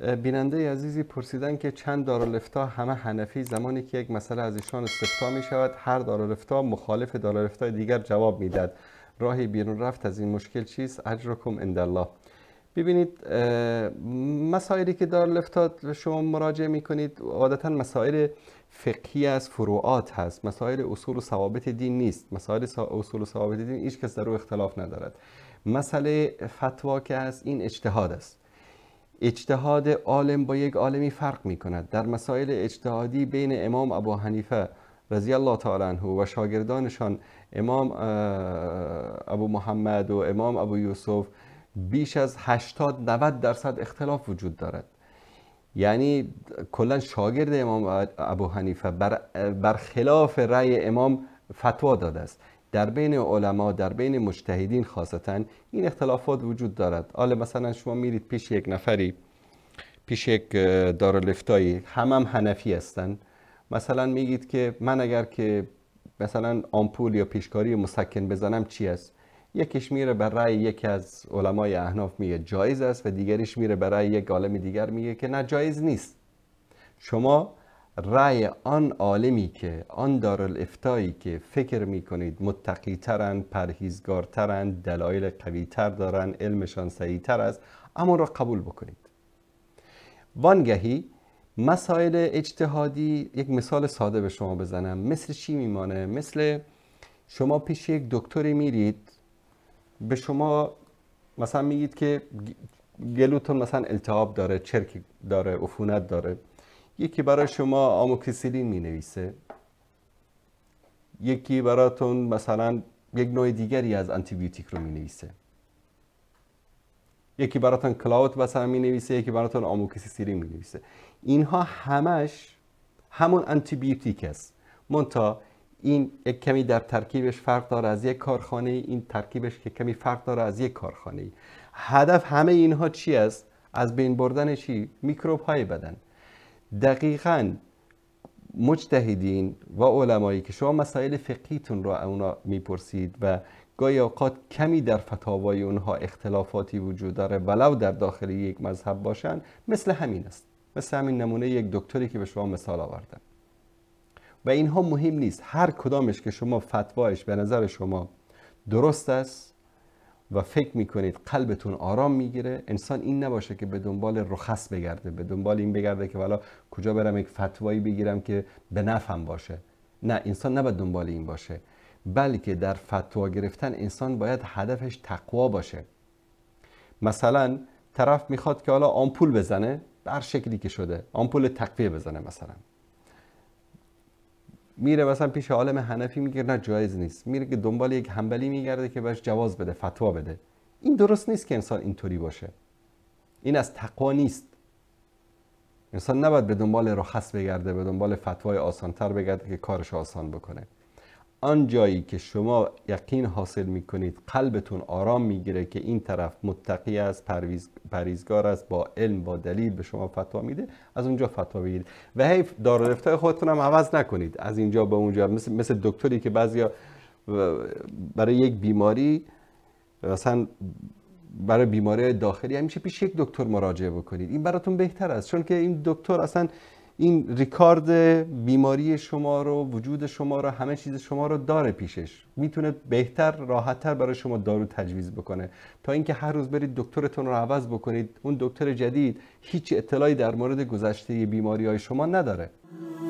بیننده عزیزی پرسیدن که چند دارالفتا همه هنفی زمانی که یک مسئله از ایشان استفتا می شود هر دارالفتا مخالف دارالفتا دیگر جواب میداد راهی بیرون رفت از این مشکل چیست اجرکم عند الله ببینید مسائلی که دارالفتا شما مراجعه می کنید عادتا مسائل فقهی از فروعات هست مسائل اصول و ثوابت دین نیست مسائل اصول و ثوابت دین هیچ کس در او اختلاف ندارد مسئله فتوا که هست این اجتهاد است اجتهاد عالم با یک عالمی فرق می کند در مسائل اجتهادی بین امام ابو حنیفه رضی الله تعالی عنه و شاگردانشان امام ابو محمد و امام ابو یوسف بیش از 80 90 درصد اختلاف وجود دارد یعنی کلا شاگرد امام ابو حنیفه بر خلاف رأی امام فتوا داده است در بین علما در بین مجتهدین خاصتا این اختلافات وجود دارد حالا مثلا شما میرید پیش یک نفری پیش یک دارالفتایی هم هم هنفی هستن مثلا میگید که من اگر که مثلا آمپول یا پیشکاری مسکن بزنم چی است یکیش میره رأی یکی از علمای احناف میگه جایز است و دیگریش میره رأی یک عالم دیگر میگه که نه جایز نیست شما رأی آن عالمی که آن دارالافتایی که فکر می کنید متقی ترن پرهیزگار ترن دلایل قوی تر دارن علمشان سعی تر است اما را قبول بکنید وانگهی مسائل اجتهادی یک مثال ساده به شما بزنم مثل چی میمانه مثل شما پیش یک دکتری میرید به شما مثلا میگید که گلوتون مثلا التهاب داره چرک داره عفونت داره یکی برای شما آموکسیلین می نویسه یکی براتون مثلا یک نوع دیگری از بیوتیک رو می نویسه یکی براتون کلاوت مثلا می نویسه یکی براتون آموکسیسیلین می نویسه اینها همش همون آنتیبیوتیک است مونتا این یک کمی در ترکیبش فرق داره از یک کارخانه این ترکیبش که کمی فرق داره از یک کارخانه هدف همه اینها چی است از بین بردن چی میکروب های بدن دقیقا مجتهدین و علمایی که شما مسائل فقیتون رو اونا میپرسید و گاهی اوقات کمی در فتاوای اونها اختلافاتی وجود داره ولو در داخل یک مذهب باشن مثل همین است مثل همین نمونه یک دکتری که به شما مثال آوردم و اینها مهم نیست هر کدامش که شما فتوایش به نظر شما درست است و فکر میکنید قلبتون آرام میگیره انسان این نباشه که به دنبال رخص بگرده به دنبال این بگرده که والا کجا برم یک فتوایی بگیرم که به نفعم باشه نه انسان نباید دنبال این باشه بلکه در فتوا گرفتن انسان باید هدفش تقوا باشه مثلا طرف میخواد که حالا آمپول بزنه بر شکلی که شده آمپول تقویه بزنه مثلا میره مثلا پیش عالم حنفی میگه نه جایز نیست میره که دنبال یک حنبلی میگرده که بهش جواز بده فتوا بده این درست نیست که انسان اینطوری باشه این از تقوا نیست انسان نباید به دنبال رخص بگرده به دنبال فتوای آسانتر بگرده که کارش آسان بکنه آن جایی که شما یقین حاصل می کنید قلبتون آرام میگیره که این طرف متقی است پریزگار است با علم با دلیل به شما فتوا میده از اونجا فتوا بگیرید و هی دارالفتای خودتون هم عوض نکنید از اینجا به اونجا مثل, مثل دکتری که بعضیا برای یک بیماری مثلا برای بیماری داخلی همیشه پیش یک دکتر مراجعه بکنید این براتون بهتر است چون که این دکتر اصلا این ریکارد بیماری شما رو وجود شما رو همه چیز شما رو داره پیشش میتونه بهتر راحتتر برای شما دارو تجویز بکنه تا اینکه هر روز برید دکترتون رو عوض بکنید اون دکتر جدید هیچ اطلاعی در مورد گذشته بیماری های شما نداره